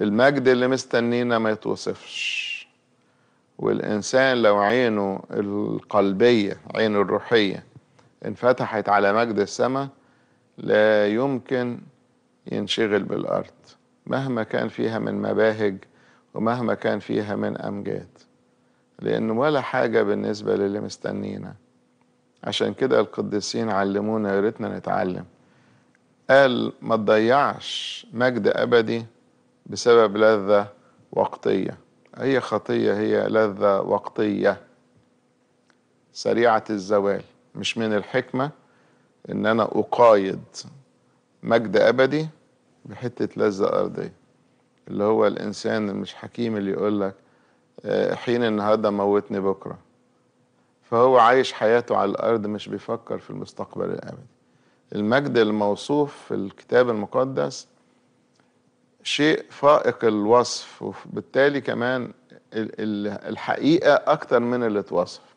المجد اللي مستنينا ما يتوصفش والإنسان لو عينه القلبية عينه الروحية انفتحت على مجد السماء لا يمكن ينشغل بالأرض مهما كان فيها من مباهج ومهما كان فيها من أمجاد لأن ولا حاجة بالنسبة للي مستنينا عشان كده القديسين علمونا يا ريتنا نتعلم قال ما تضيعش مجد أبدي بسبب لذة وقتية أي خطية هي لذة وقتية سريعة الزوال مش من الحكمة إن أنا أقايد مجد أبدي بحتة لذة أرضية اللي هو الإنسان مش حكيم اللي يقول لك آه، حين النهاردة موتني بكرة فهو عايش حياته على الأرض مش بيفكر في المستقبل الأبدي المجد الموصوف في الكتاب المقدس شيء فائق الوصف وبالتالي كمان الحقيقة أكتر من اللي اتوصف